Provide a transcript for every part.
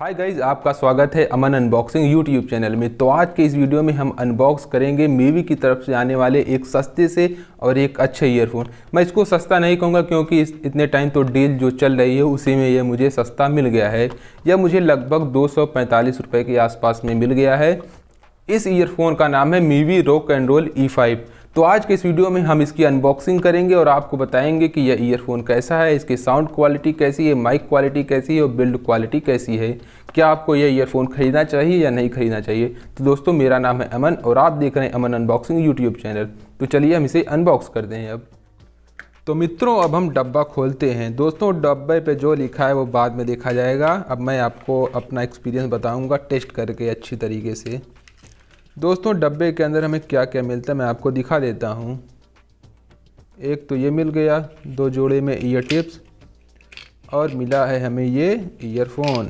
hi guys आपका स्वागत है अमन अनबॉक्सिंग यूट्यूब चैनल में तो आज के इस वीडियो में हम अनबॉक्स करेंगे मेवी की तरफ से आने वाले एक सस्ते से और एक अच्छे ईयरफोन मैं इसको सस्ता नहीं कहूँगा क्योंकि इस इतने टाइम तो डील जो चल रही है उसी में यह मुझे सस्ता मिल गया है यह मुझे लगभग दो सौ के आसपास में मिल गया है इस ईयरफोन का नाम है Mivi rock and roll E five तो आज के इस वीडियो में हम इसकी अनबॉक्सिंग करेंगे और आपको बताएंगे कि यह ईयरफोन कैसा है इसकी साउंड क्वालिटी कैसी है माइक क्वालिटी कैसी है और बिल्ड क्वालिटी कैसी है क्या आपको यह ईयरफोन खरीदना चाहिए या नहीं खरीदना चाहिए तो दोस्तों मेरा नाम है अमन और आप देख रहे हैं अमन अनबॉक्सिंग यूट्यूब चैनल तो चलिए हम इसे अनबॉक्स करते हैं अब तो मित्रों अब हम डब्बा खोलते हैं दोस्तों डब्बे पे जो लिखा है वो बाद में देखा जाएगा अब मैं आपको अपना एक्सपीरियंस बताऊंगा टेस्ट करके अच्छी तरीके से दोस्तों डब्बे के अंदर हमें क्या क्या मिलता है मैं आपको दिखा देता हूँ एक तो ये मिल गया दो जोड़े में ईयर टिप्स और मिला है हमें ये ईयरफोन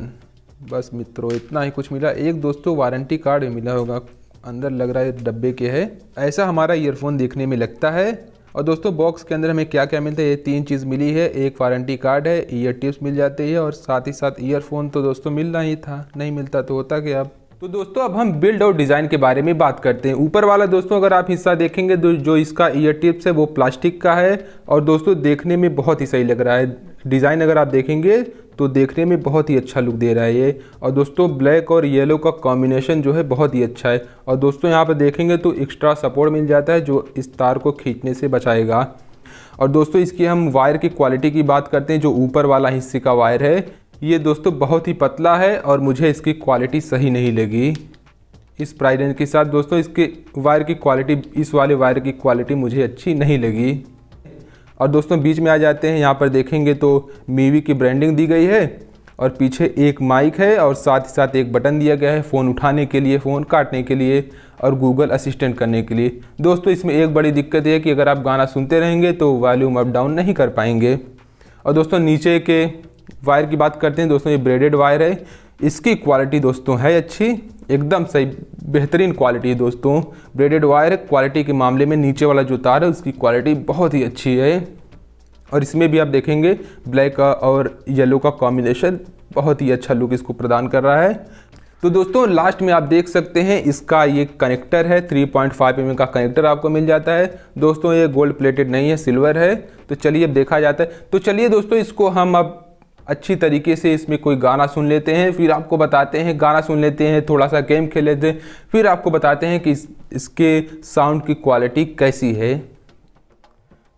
बस मित्रों इतना ही कुछ मिला एक दोस्तों वारंटी कार्ड भी मिला होगा अंदर लग रहा है डब्बे के है ऐसा हमारा ईयरफोन देखने में लगता है और दोस्तों बॉक्स के अंदर हमें क्या क्या मिलता है ये तीन चीज़ मिली है एक वारंटी कार्ड है ईयर टिप्स मिल जाती है और साथ ही साथ ईयरफोन तो दोस्तों मिलना ही था नहीं मिलता तो होता कि आप तो दोस्तों अब हम बिल्ड और डिज़ाइन के बारे में बात करते हैं ऊपर वाला दोस्तों अगर आप हिस्सा देखेंगे तो जो इसका ईयर टिप्स है वो प्लास्टिक का है और दोस्तों देखने में बहुत ही सही लग रहा है डिज़ाइन अगर आप देखेंगे तो देखने में बहुत ही अच्छा लुक दे रहा है ये और दोस्तों ब्लैक और येलो का कॉम्बिनेशन जो है बहुत ही अच्छा है और दोस्तों यहाँ पर देखेंगे तो एक्स्ट्रा सपोर्ट मिल जाता है जो इस तार को खींचने से बचाएगा और दोस्तों इसकी हम वायर की क्वालिटी की बात करते हैं जो ऊपर वाला हिस्से का वायर है ये दोस्तों बहुत ही पतला है और मुझे इसकी क्वालिटी सही नहीं लगी इस प्राइडन के साथ दोस्तों इसके वायर की क्वालिटी इस वाले वायर की क्वालिटी मुझे अच्छी नहीं लगी और दोस्तों बीच में आ जाते हैं यहाँ पर देखेंगे तो मीवी की ब्रांडिंग दी गई है और पीछे एक माइक है और साथ ही साथ एक बटन दिया गया है फ़ोन उठाने के लिए फ़ोन काटने के लिए और गूगल असिस्टेंट करने के लिए दोस्तों इसमें एक बड़ी दिक्कत है कि अगर आप गाना सुनते रहेंगे तो वॉल्यूम अप डाउन नहीं कर पाएंगे और दोस्तों नीचे के वायर की बात करते हैं दोस्तों ये ब्रेडेड वायर है इसकी क्वालिटी दोस्तों है अच्छी एकदम सही बेहतरीन क्वालिटी है दोस्तों ब्रेडेड वायर क्वालिटी के मामले में नीचे वाला जो तार है उसकी क्वालिटी बहुत ही अच्छी है और इसमें भी आप देखेंगे ब्लैक का और येलो का कॉम्बिनेशन बहुत ही अच्छा लुक इसको प्रदान कर रहा है तो दोस्तों लास्ट में आप देख सकते हैं इसका ये कनेक्टर है 3.5 पॉइंट mm का कनेक्टर आपको मिल जाता है दोस्तों ये गोल्ड प्लेटेड नहीं है सिल्वर है तो चलिए अब देखा जाता है तो चलिए दोस्तों इसको हम अब अच्छी तरीके से इसमें कोई गाना सुन लेते हैं फिर आपको बताते हैं गाना सुन लेते हैं थोड़ा सा गेम खेल लेते हैं फिर आपको बताते हैं कि इस, इसके साउंड की क्वालिटी कैसी है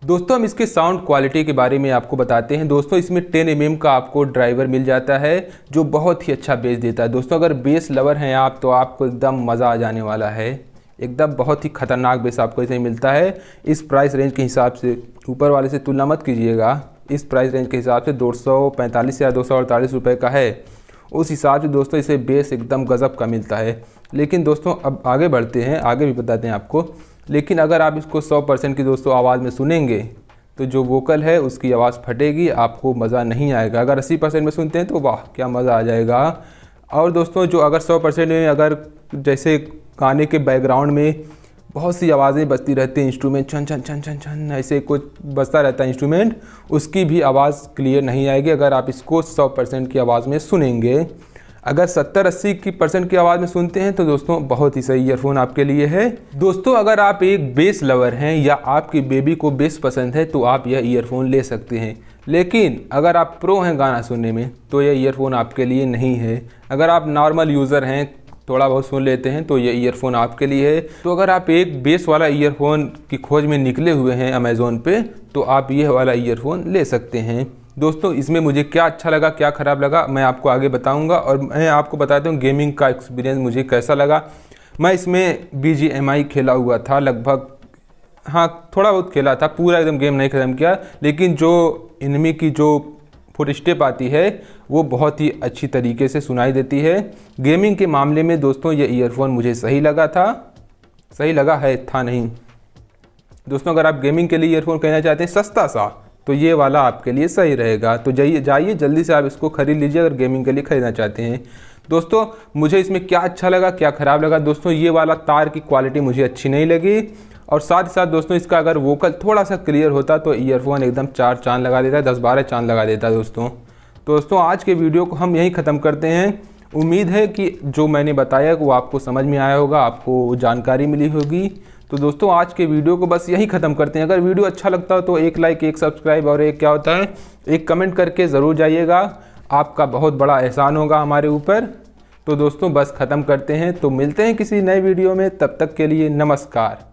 दोस्तों हम इसके साउंड क्वालिटी के बारे में आपको बताते हैं दोस्तों इसमें टेन एम का आपको ड्राइवर मिल जाता है जो बहुत ही अच्छा बेस देता है दोस्तों अगर बेस लवर हैं आप तो आपको एकदम मज़ा आ जाने वाला है एकदम बहुत ही खतरनाक बेस आपको इसमें मिलता है इस प्राइस रेंज के हिसाब से ऊपर वाले से तुलना मत कीजिएगा इस प्राइस रेंज के हिसाब से दो या दो सौ का है उस हिसाब से दोस्तों इसे बेस एकदम गज़ब का मिलता है लेकिन दोस्तों अब आगे बढ़ते हैं आगे भी बताते हैं आपको लेकिन अगर आप इसको 100 परसेंट की दोस्तों आवाज़ में सुनेंगे तो जो वोकल है उसकी आवाज़ फटेगी आपको मज़ा नहीं आएगा अगर अस्सी परसेंट में सुनते हैं तो वाह क्या मज़ा आ जाएगा और दोस्तों जो अगर सौ परसेंट में अगर जैसे गाने के बैकग्राउंड में बहुत सी आवाज़ें बजती रहती हैं इंस्ट्रूमेंट छन छन छन छन छन ऐसे कुछ बजता रहता है इंस्ट्रूमेंट उसकी भी आवाज़ क्लियर नहीं आएगी अगर आप इसको 100 परसेंट की आवाज़ में सुनेंगे अगर 70-80 की परसेंट की आवाज़ में सुनते हैं तो दोस्तों बहुत ही सही ईयरफोन आपके लिए है दोस्तों अगर आप एक बेस लवर हैं या आपकी बेबी को बेस पसंद है तो आप यह ईयरफोन ले सकते हैं लेकिन अगर आप प्रो हैं गाना सुनने में तो यह ईयरफोन आपके लिए नहीं है अगर आप नॉर्मल यूज़र हैं थोड़ा बहुत सुन लेते हैं तो ये ईयरफोन आपके लिए है तो अगर आप एक बेस वाला ईयरफोन की खोज में निकले हुए हैं अमेज़ोन पे तो आप ये वाला ईयरफोन ले सकते हैं दोस्तों इसमें मुझे क्या अच्छा लगा क्या ख़राब लगा मैं आपको आगे बताऊंगा और मैं आपको बताता हूँ गेमिंग का एक्सपीरियंस मुझे कैसा लगा मैं इसमें बी जी एम आई खेला हुआ था लगभग हाँ थोड़ा बहुत खेला था पूरा एकदम गेम नहीं ख़त्म किया लेकिन जो इनमी की जो फुट स्टेप आती है वो बहुत ही अच्छी तरीके से सुनाई देती है गेमिंग के मामले में दोस्तों ये ईयरफोन मुझे सही लगा था सही लगा है था नहीं दोस्तों अगर आप गेमिंग के लिए ईयरफोन कहना चाहते हैं सस्ता सा तो ये वाला आपके लिए सही रहेगा तो जाइए जाइए जल्दी से आप इसको खरीद लीजिए अगर गेमिंग के लिए खरीदना चाहते हैं दोस्तों मुझे इसमें क्या अच्छा लगा क्या ख़राब लगा दोस्तों ये वाला तार की क्वालिटी मुझे अच्छी नहीं लगी और साथ ही साथ दोस्तों इसका अगर वोकल थोड़ा सा क्लियर होता तो ईयरफोन एकदम चार चांद लगा देता दस बारह चांद लगा देता दोस्तों तो दोस्तों आज के वीडियो को हम यहीं ख़त्म करते हैं उम्मीद है कि जो मैंने बताया वो आपको समझ में आया होगा आपको जानकारी मिली होगी तो दोस्तों आज के वीडियो को बस यहीं ख़त्म करते हैं अगर वीडियो अच्छा लगता हो तो एक लाइक एक सब्सक्राइब और एक क्या होता है एक कमेंट करके ज़रूर जाइएगा आपका बहुत बड़ा एहसान होगा हमारे ऊपर तो दोस्तों बस ख़त्म करते हैं तो मिलते हैं किसी नए वीडियो में तब तक के लिए नमस्कार